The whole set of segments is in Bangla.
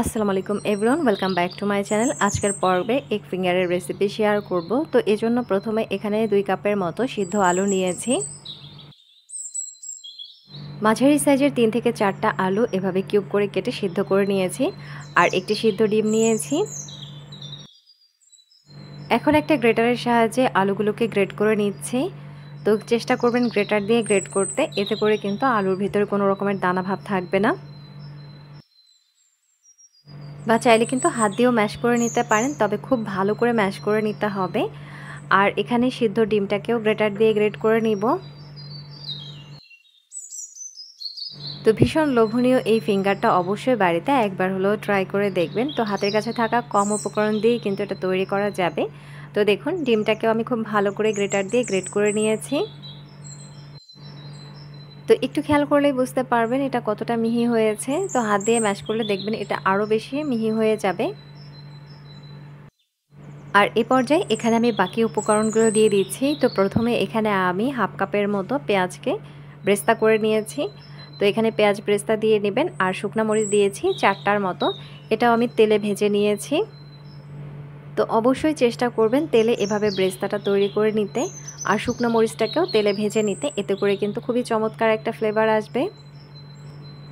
আসসালামু আলাইকুম everyone welcome back to my channel আজকের পর্বে এক ফিঙ্গারের রেসিপি শেয়ার করব তো এজন্য প্রথমে এখানে দুই কাপের মতো সিদ্ধ আলু নিয়েছি মাঝারি সাইজের তিন থেকে চারটা আলু এভাবে কিউব করে কেটে সিদ্ধ করে নিয়েছি আর একটি সিদ্ধ ডিম নিয়েছি এখন একটা গ্রেটারের সাহায্যে আলুগুলোকে গ্রেট করে নিচ্ছি তো চেষ্টা করবেন গ্রেটার দিয়ে গ্রেট করতে এতে করে কিন্তু আলুর ভিতরে কোনো রকমের দানা ভাব থাকবে না বা চাইলে কিন্তু হাত দিয়েও ম্যাশ করে নিতে পারেন তবে খুব ভালো করে ম্যাশ করে নিতে হবে আর এখানে সিদ্ধ ডিমটাকেও গ্রেটার দিয়ে গ্রেট করে নিব তো ভীষণ লোভনীয় এই ফিঙ্গারটা অবশ্যই বাড়িতে একবার হলেও ট্রাই করে দেখবেন তো হাতের কাছে থাকা কম উপকরণ দিয়েই কিন্তু এটা তৈরি করা যাবে তো দেখুন ডিমটাকেও আমি খুব ভালো করে গ্রেটার দিয়ে গ্রেট করে নিয়েছি তো একটু খেয়াল করলেই বুঝতে পারবেন এটা কতটা মিহি হয়েছে তো হাত দিয়ে ম্যাশ করলে দেখবেন এটা আরও বেশি মিহি হয়ে যাবে আর এ পর্যায়ে এখানে আমি বাকি উপকরণগুলো দিয়ে দিচ্ছি তো প্রথমে এখানে আমি হাফ কাপের মতো পেঁয়াজকে ব্রেস্তা করে নিয়েছি তো এখানে পেঁয়াজ ব্রেস্তা দিয়ে নেবেন আর শুকনা মরিচ দিয়েছি চারটার মতো এটাও আমি তেলে ভেজে নিয়েছি তো অবশ্যই চেষ্টা করবেন তেলে এভাবে ব্রেস্তাটা তৈরি করে নিতে আর শুকনো মরিচটাকেও তেলে ভেজে নিতে এতে করে কিন্তু খুবই চমৎকার একটা ফ্লেভার আসবে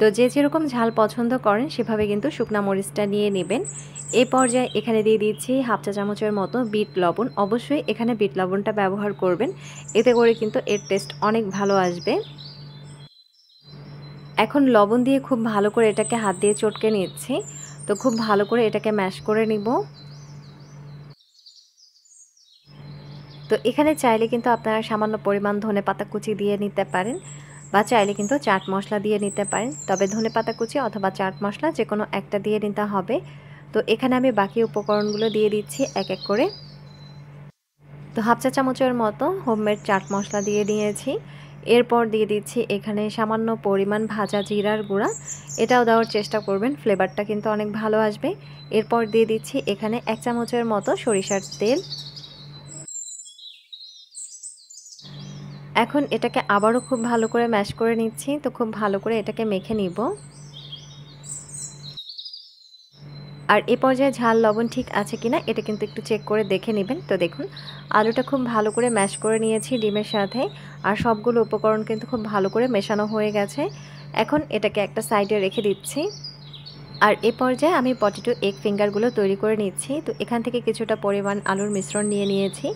তো যে যেরকম ঝাল পছন্দ করেন সেভাবে কিন্তু শুকনো মরিচটা নিয়ে নেবেন এ পর্যায়ে এখানে দিয়ে দিচ্ছি হাফ চা চামচের মতো বিট লবণ অবশ্যই এখানে বিট লবণটা ব্যবহার করবেন এতে করে কিন্তু এর টেস্ট অনেক ভালো আসবে এখন লবণ দিয়ে খুব ভালো করে এটাকে হাত দিয়ে চটকে নিচ্ছি তো খুব ভালো করে এটাকে ম্যাশ করে নিব তো এখানে চাইলে কিন্তু আপনারা সামান্য পরিমাণ ধনে পাতা কুচি দিয়ে নিতে পারেন বা চাইলে কিন্তু চাট মশলা দিয়ে নিতে পারেন তবে ধনে পাতা কুচি অথবা চাট মশলা যে কোনো একটা দিয়ে নিতে হবে তো এখানে আমি বাকি উপকরণগুলো দিয়ে দিচ্ছি এক এক করে তো হাফ চা চামচের মতো হোমমেড চাট মশলা দিয়ে নিয়েছি এরপর দিয়ে দিচ্ছি এখানে সামান্য পরিমাণ ভাজা জিরার গুঁড়া এটাও দেওয়ার চেষ্টা করবেন ফ্লেভারটা কিন্তু অনেক ভালো আসবে এরপর দিয়ে দিচ্ছি এখানে এক চামচের মতো সরিষার তেল এখন এটাকে আবারও খুব ভালো করে ম্যাশ করে নিচ্ছি তো খুব ভালো করে এটাকে মেখে নিব আর এ পর্যায়ে ঝাল লবণ ঠিক আছে কিনা এটা কিন্তু একটু চেক করে দেখে নেবেন তো দেখুন আলুটা খুব ভালো করে ম্যাশ করে নিয়েছি ডিমের সাথে আর সবগুলো উপকরণ কিন্তু খুব ভালো করে মেশানো হয়ে গেছে এখন এটাকে একটা সাইডে রেখে দিচ্ছি আর এ পর্যায়ে আমি পটেটো এগ ফিঙ্গারগুলো তৈরি করে নিচ্ছি তো এখান থেকে কিছুটা পরিমাণ আলুর মিশ্রণ নিয়ে নিয়েছি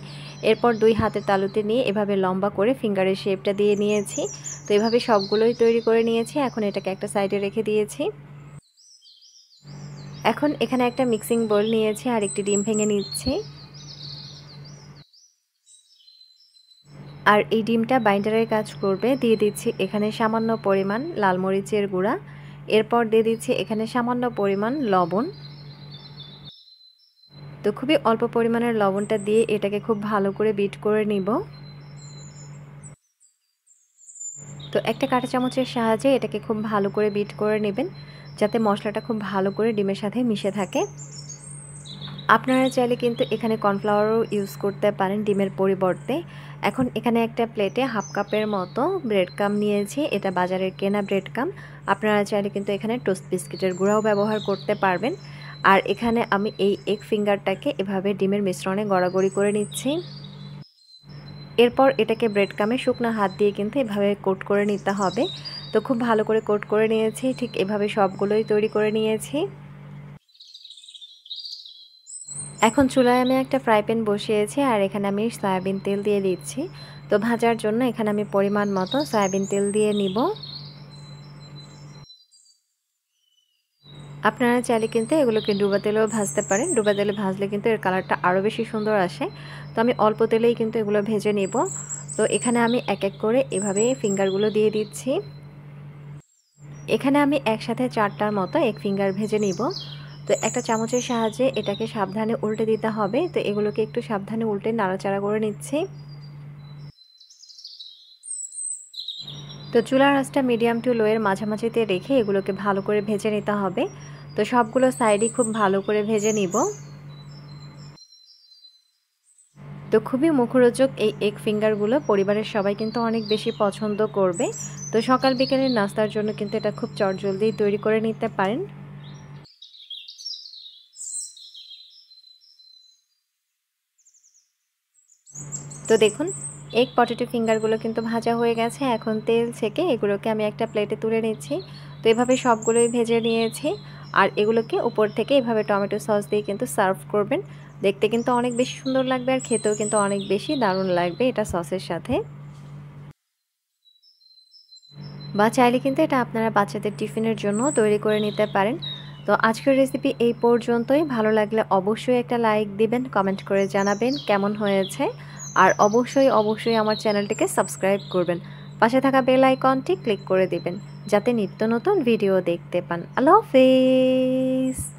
এরপর দুই হাতের তালুতে নিয়ে এভাবে লম্বা করে ফিঙ্গারের শেপটা দিয়ে নিয়েছি তো এভাবে সবগুলোই তৈরি করে নিয়েছি এখন এটাকে একটা সাইডে রেখে দিয়েছি এখন এখানে একটা মিক্সিং বোল নিয়েছি আর একটি ডিম ভেঙে নিচ্ছি আর এই ডিমটা বাইন্ডারের কাজ করবে দিয়ে দিচ্ছি এখানে সামান্য পরিমাণ লাল মরিচের গুঁড়া এরপর দিয়ে দিচ্ছি এখানে সামান্য পরিমাণ লবণ তো খুবই অল্প পরিমাণের লবণটা দিয়ে এটাকে খুব ভালো করে বিট করে নিব তো একটা কাঁটা চামচের সাহায্যে এটাকে খুব ভালো করে বিট করে নেবেন যাতে মশলাটা খুব ভালো করে ডিমের সাথে মিশে থাকে আপনারা চাইলে কিন্তু এখানে কর্নফ্লাওয়ারও ইউজ করতে পারেন ডিমের পরিবর্তে এখন এখানে একটা প্লেটে হাফ কাপের মতো ব্রেড কাম নিয়েছি এটা বাজারের কেনা ব্রেড কাম আপনারা চাইলে কিন্তু এখানে টোস্ট বিস্কিটের গুঁড়াও ব্যবহার করতে পারবেন আর এখানে আমি এই এক ফিঙ্গারটাকে এভাবে ডিমের মিশ্রণে গড়াগড়ি করে নিচ্ছি এরপর এটাকে ব্রেড কামে শুকনো হাত দিয়ে কিন্তু এভাবে কোট করে নিতে হবে তো খুব ভালো করে কোট করে নিয়েছি ঠিক এভাবে সবগুলোই তৈরি করে নিয়েছি এখন চুলায় আমি একটা ফ্রাই প্যান বসিয়েছি আর এখানে আমি সয়াবিন তেল দিয়ে দিচ্ছি তো ভাজার জন্য এখানে আমি পরিমাণ মতো সয়াবিন তেল দিয়ে নিব আপনারা চাইলে কিন্তু এগুলোকে ডুবা তেলেও ভাজতে পারেন ডুবা তেলে ভাজলে কিন্তু এর কালারটা আরও বেশি সুন্দর আসে তো আমি অল্প তেলেই কিন্তু এগুলো ভেজে নেব তো এখানে আমি এক এক করে এভাবে ফিঙ্গারগুলো দিয়ে দিচ্ছি এখানে আমি একসাথে চারটার মতো এক ফিঙ্গার ভেজে নিব তো একটা চামচের সাহায্যে এটাকে সাবধানে উল্টে দিতে হবে তো এগুলোকে একটু সাবধানে উল্টে নাড়াচাড়া করে নিচ্ছি তো চুলার আঁচটা মিডিয়াম টু লোয়ের মাঝামাঝিতে রেখে এগুলোকে ভালো করে ভেজে নিতে হবে তো সবগুলো সাইডই খুব ভালো করে ভেজে নিব তো খুবই মুখরোচক এই এক ফিঙ্গারগুলো পরিবারের সবাই কিন্তু অনেক বেশি পছন্দ করবে তো সকাল বিকেলের নাস্তার জন্য কিন্তু এটা খুব চটজলদি তৈরি করে নিতে পারেন তো দেখুন এগ পটেটো ফিঙ্গারগুলো কিন্তু ভাজা হয়ে গেছে এখন তেল ছেঁকে এগুলোকে আমি একটা প্লেটে তুলে নিচ্ছি তো এভাবে সবগুলোই ভেজে নিয়েছি আর এগুলোকে উপর থেকে এভাবে টমেটো সস দিয়ে কিন্তু সার্ভ করবেন দেখতে কিন্তু অনেক বেশি সুন্দর লাগবে আর খেতেও কিন্তু অনেক বেশি দারুণ লাগবে এটা সসের সাথে বা চাইলে কিন্তু এটা আপনারা বাচ্চাদের টিফিনের জন্য তৈরি করে নিতে পারেন তো আজকের রেসিপি এই পর্যন্তই ভালো লাগলে অবশ্যই একটা লাইক দিবেন কমেন্ট করে জানাবেন কেমন হয়েছে আর অবশ্যই অবশ্যই আমার চ্যানেলটিকে সাবস্ক্রাইব করবেন পাশে থাকা বেল আইকনটি ক্লিক করে দিবেন যাতে নিত্য নতুন ভিডিও দেখতে পান আল্লাহ হাফিজ